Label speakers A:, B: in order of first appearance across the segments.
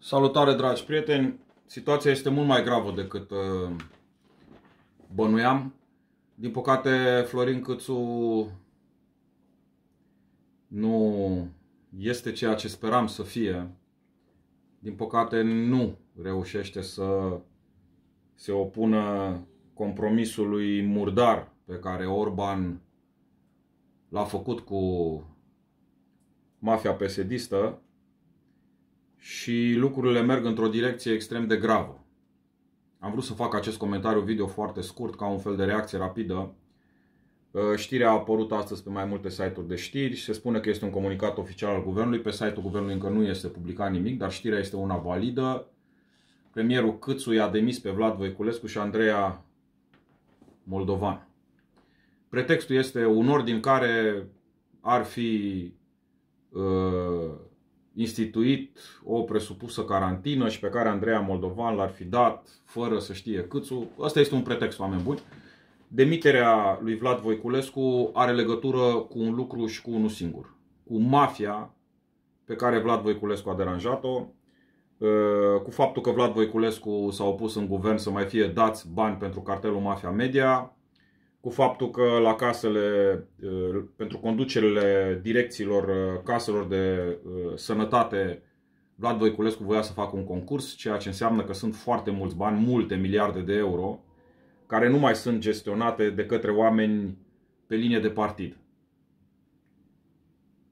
A: Salutare dragi prieteni! Situația este mult mai gravă decât uh, bănuiam. Din păcate, Florin Cățu nu este ceea ce speram să fie. Din păcate, nu reușește să se opună compromisului murdar pe care Orban l-a făcut cu mafia pesedistă și lucrurile merg într-o direcție extrem de gravă. Am vrut să fac acest comentariu video foarte scurt, ca un fel de reacție rapidă. Uh, știrea a apărut astăzi pe mai multe site-uri de știri. și Se spune că este un comunicat oficial al guvernului. Pe site-ul guvernului încă nu este publicat nimic, dar știrea este una validă. Premierul Câțu i-a demis pe Vlad Voiculescu și Andreea Moldovan. Pretextul este un ordin care ar fi uh, instituit o presupusă carantină și pe care Andreea Moldovan l-ar fi dat fără să știe câțu. Asta este un pretext, oameni buni. Demiterea lui Vlad Voiculescu are legătură cu un lucru și cu unul singur. Cu mafia pe care Vlad Voiculescu a deranjat-o, uh, cu faptul că Vlad Voiculescu s-a opus în guvern să mai fie dați bani pentru cartelul Mafia Media, cu faptul că la casele, uh, pentru conducerile direcțiilor uh, caselor de uh, sănătate, Vlad Voiculescu voia să facă un concurs, ceea ce înseamnă că sunt foarte mulți bani, multe miliarde de euro, care nu mai sunt gestionate de către oameni pe linie de partid.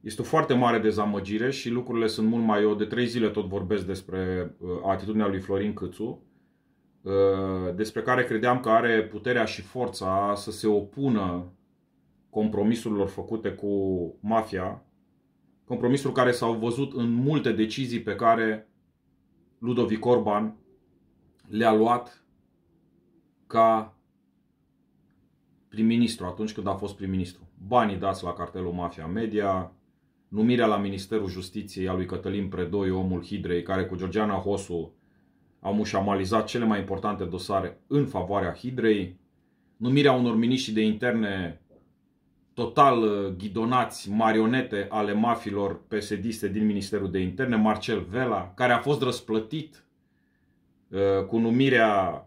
A: Este o foarte mare dezamăgire și lucrurile sunt mult mai... Eu de trei zile tot vorbesc despre atitudinea lui Florin Câțu, Uh, despre care credeam că are puterea și forța să se opună compromisurilor făcute cu mafia, compromisuri care s-au văzut în multe decizii pe care Ludovic Orban le-a luat ca prim-ministru atunci când a fost prim-ministru. Banii dați la cartelul Mafia Media, numirea la Ministerul Justiției a lui Cătălin Predoi, omul Hidrei, care cu Georgiana Hosu au mușamalizat cele mai importante dosare în favoarea Hidrei, numirea unor miniștri de interne total uh, ghidonați, marionete ale mafilor psd din Ministerul de Interne, Marcel Vela, care a fost răsplătit uh, cu numirea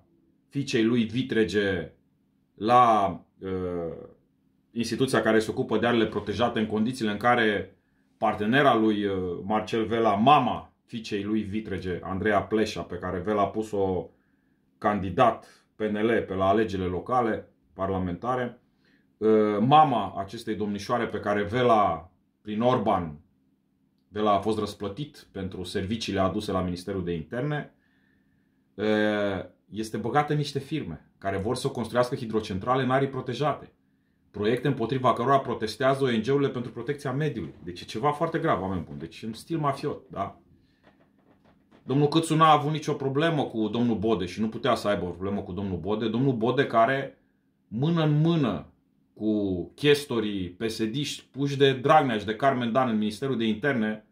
A: fiicei lui Vitrege la uh, instituția care se ocupă de arele protejate în condițiile în care partenera lui Marcel Vela, mama fiicei lui vitrege, Andreea Pleșa, pe care Vel a pus-o candidat PNL pe la alegerile locale parlamentare. Ă, mama acestei domnișoare pe care Vela, prin Orban, Vela a fost răsplătit pentru serviciile aduse la Ministerul de Interne, ă, este băgată în niște firme care vor să construiască hidrocentrale în arii protejate. Proiecte împotriva cărora protestează ONG-urile pentru protecția mediului. Deci e ceva foarte grav, oameni buni. Deci în stil mafiot, da? Domnul Câțu n-a avut nicio problemă cu domnul Bode și nu putea să aibă o problemă cu domnul Bode. Domnul Bode care, mână în mână cu chestorii pesediști puși de Dragnea și de Carmen Dan în Ministerul de Interne,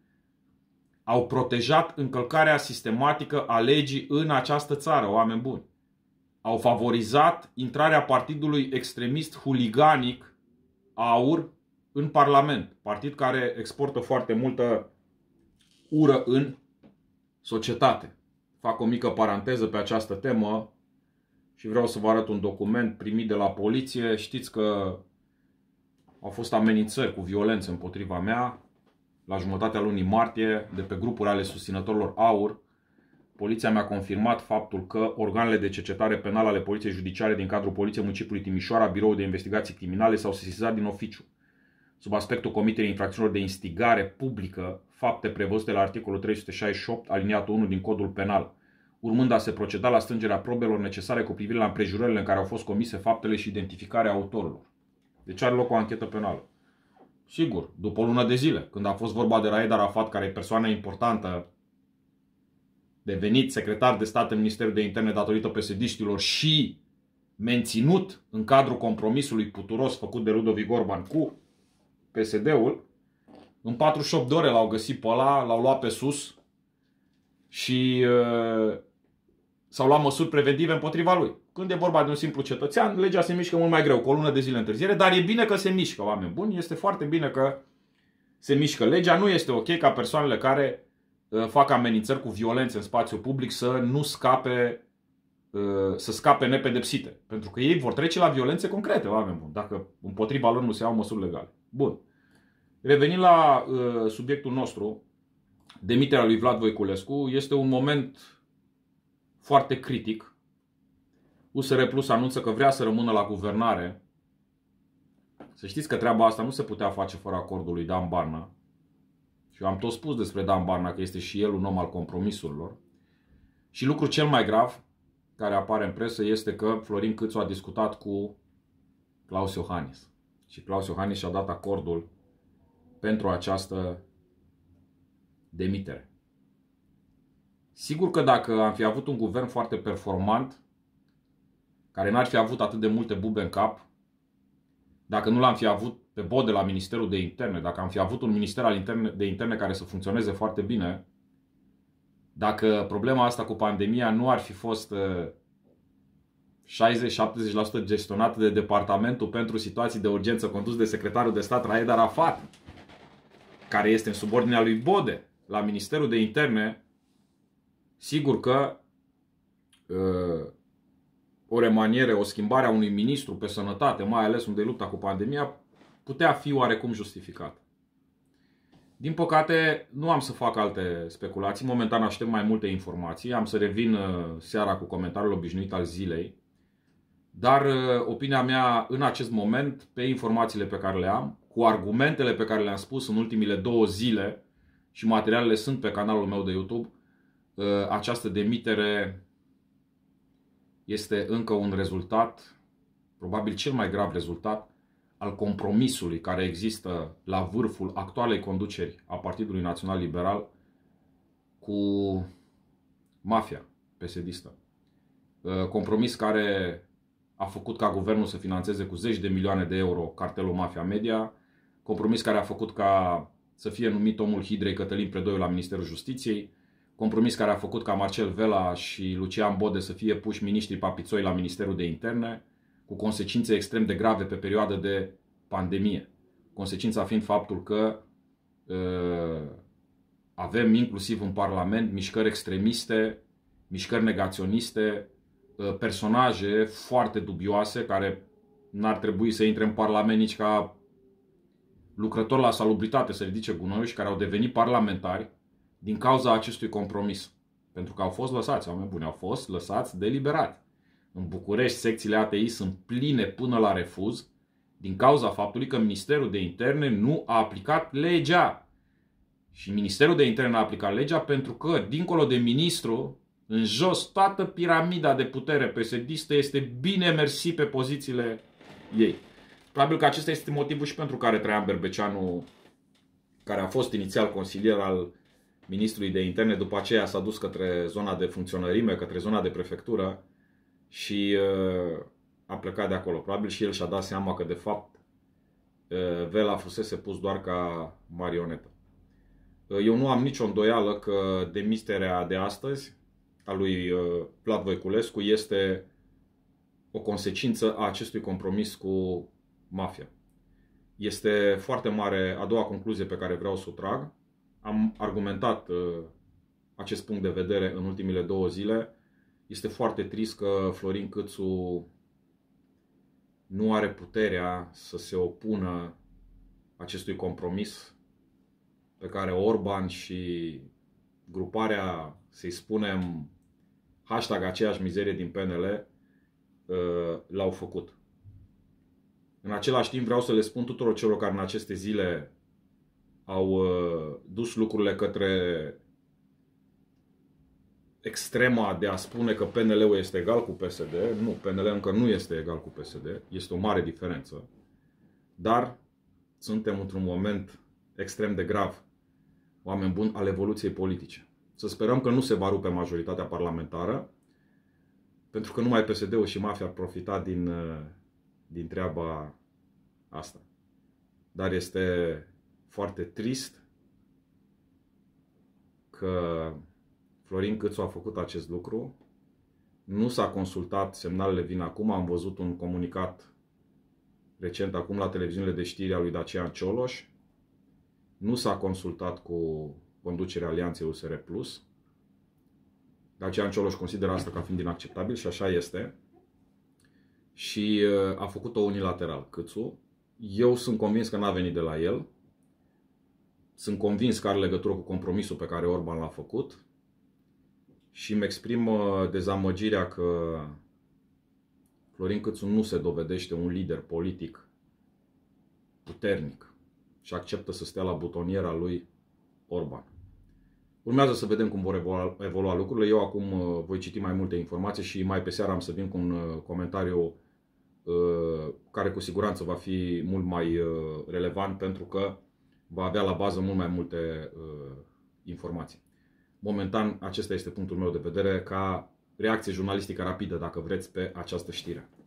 A: au protejat încălcarea sistematică a legii în această țară, oameni buni. Au favorizat intrarea partidului extremist huliganic AUR în Parlament, partid care exportă foarte multă ură în societate. Fac o mică paranteză pe această temă și vreau să vă arăt un document primit de la poliție. Știți că au fost amenințări cu violență împotriva mea la jumătatea lunii martie de pe grupuri ale susținătorilor AUR. Poliția mi-a confirmat faptul că organele de cercetare penală ale Poliției Judiciare din cadrul Poliției Municipului Timișoara, Biroul de Investigații Criminale s-au sesizat din oficiu sub aspectul comiterii infracțiunilor de instigare publică fapte prevăzute la articolul 368 aliniatul 1 din Codul Penal, urmând a se proceda la strângerea probelor necesare cu privire la împrejurările în care au fost comise faptele și identificarea autorilor. Deci are loc o anchetă penală. Sigur, după o lună de zile, când a fost vorba de Raed Arafat, care e persoană importantă, devenit secretar de stat în Ministerul de Interne datorită pesediștilor și menținut în cadrul compromisului puturos făcut de Ludovic Orban cu PSD-ul, în 48 de ore l-au găsit pe ăla, l-au luat pe sus și uh, s-au luat măsuri preventive împotriva lui. Când e vorba de un simplu cetățean, legea se mișcă mult mai greu, cu o lună de zile întârziere, dar e bine că se mișcă, oameni buni, este foarte bine că se mișcă legea. Nu este ok ca persoanele care uh, fac amenințări cu violență în spațiu public să nu scape uh, să scape nepedepsite. Pentru că ei vor trece la violențe concrete, oameni buni, dacă împotriva lor nu se iau măsuri legale. Bun. Revenind la uh, subiectul nostru, demiterea lui Vlad Voiculescu este un moment foarte critic. USR Plus anunță că vrea să rămână la guvernare. Să știți că treaba asta nu se putea face fără acordul lui Dan Barna. Și eu am tot spus despre Dan Barna că este și el un om al compromisurilor. Și lucru cel mai grav care apare în presă este că Florin Câțu a discutat cu Claus Iohannis. Și Claus Iohannis și-a dat acordul pentru această demitere. Sigur că dacă am fi avut un guvern foarte performant, care n-ar fi avut atât de multe bube în cap, dacă nu l-am fi avut pe de la Ministerul de Interne, dacă am fi avut un minister al interne, de interne care să funcționeze foarte bine, dacă problema asta cu pandemia nu ar fi fost 60-70% uh, gestionată de Departamentul pentru Situații de Urgență condus de secretarul de stat Raed Arafat, care este în subordinea lui Bode la Ministerul de Interne, sigur că uh, o remaniere, o schimbare a unui ministru pe sănătate, mai ales unde lupta cu pandemia, putea fi oarecum justificată. Din păcate, nu am să fac alte speculații. Momentan aștept mai multe informații. Am să revin uh, seara cu comentariul obișnuit al zilei. Dar uh, opinia mea în acest moment, pe informațiile pe care le am, cu argumentele pe care le-am spus în ultimile două zile și materialele sunt pe canalul meu de YouTube, uh, această demitere este încă un rezultat, probabil cel mai grav rezultat, al compromisului care există la vârful actualei conduceri a Partidului Național Liberal cu mafia pesedistă. Uh, compromis care a făcut ca guvernul să financeze cu zeci de milioane de euro cartelul Mafia Media, compromis care a făcut ca să fie numit omul Hidrei Cătălin Predoiu la Ministerul Justiției, compromis care a făcut ca Marcel Vela și Lucian Bode să fie puși miniștri papițoi la Ministerul de Interne, cu consecințe extrem de grave pe perioadă de pandemie. Consecința fiind faptul că uh, avem inclusiv în Parlament mișcări extremiste, mișcări negaționiste, uh, personaje foarte dubioase care n-ar trebui să intre în Parlament nici ca lucrător la salubritate, să ridice gunoiul și care au devenit parlamentari din cauza acestui compromis. Pentru că au fost lăsați, oameni buni, au fost lăsați deliberat. În București, secțiile ATI sunt pline până la refuz din cauza faptului că Ministerul de Interne nu a aplicat legea. Și Ministerul de Interne a aplicat legea pentru că, dincolo de ministru, în jos, toată piramida de putere psd este bine mersi pe pozițiile ei. Probabil că acesta este motivul și pentru care Traian Berbeceanu, care a fost inițial consilier al ministrului de interne, după aceea s-a dus către zona de funcționărime, către zona de prefectură și uh, a plecat de acolo. Probabil și el și-a dat seama că, de fapt, uh, Vela fusese pus doar ca marionetă. Uh, eu nu am nicio îndoială că demisterea de astăzi a lui Vlad Voiculescu este o consecință a acestui compromis cu mafia. Este foarte mare a doua concluzie pe care vreau să o trag. Am argumentat uh, acest punct de vedere în ultimile două zile. Este foarte trist că Florin Câțu nu are puterea să se opună acestui compromis pe care Orban și gruparea, să-i spunem, hashtag aceeași mizerie din PNL, uh, l-au făcut. În același timp vreau să le spun tuturor celor care în aceste zile au uh, dus lucrurile către extrema de a spune că PNL-ul este egal cu PSD. Nu, PNL încă nu este egal cu PSD. Este o mare diferență. Dar suntem într-un moment extrem de grav, oameni buni, al evoluției politice. Să sperăm că nu se va rupe majoritatea parlamentară, pentru că numai PSD-ul și mafia ar profita din uh, din treaba asta. Dar este foarte trist că Florin Câțu a făcut acest lucru, nu s-a consultat, semnalele vin acum, am văzut un comunicat recent acum la televiziunile de știri a lui Dacian Cioloș, nu s-a consultat cu conducerea Alianței USR+, Dacian Cioloș consideră asta ca fiind inacceptabil și așa este, și uh, a făcut-o unilateral, Câțu. Eu sunt convins că n-a venit de la el. Sunt convins că are legătură cu compromisul pe care Orban l-a făcut. Și îmi exprim uh, dezamăgirea că Florin Câțu nu se dovedește un lider politic puternic și acceptă să stea la butoniera lui Orban. Urmează să vedem cum vor evolua, evolua lucrurile. Eu acum uh, voi citi mai multe informații și mai pe seară am să vin cu un uh, comentariu uh, care cu siguranță va fi mult mai relevant pentru că va avea la bază mult mai multe informații. Momentan, acesta este punctul meu de vedere ca reacție jurnalistică rapidă, dacă vreți, pe această știre.